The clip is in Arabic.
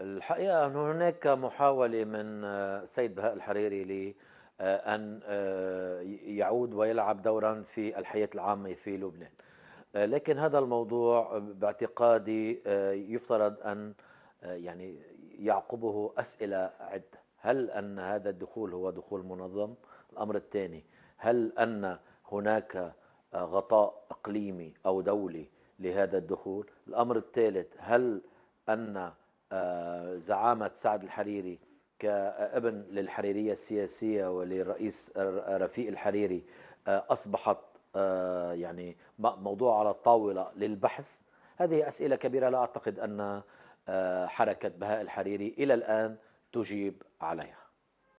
الحقيقة أن هناك محاولة من آه، سيد بهاء الحريري لأن آه، آه، يعود ويلعب دورا في الحياة العامة في لبنان لكن هذا الموضوع باعتقادي يفترض أن يعني يعقبه أسئلة عدة هل أن هذا الدخول هو دخول منظم؟ الأمر الثاني هل أن هناك غطاء إقليمي أو دولي لهذا الدخول؟ الأمر الثالث هل أن زعامة سعد الحريري كابن للحريرية السياسية وللرئيس رفيق الحريري آه، أصبحت آه، يعني موضوع على الطاولة للبحث هذه أسئلة كبيرة لا أعتقد أن آه، حركة بهاء الحريري إلى الآن تجيب عليها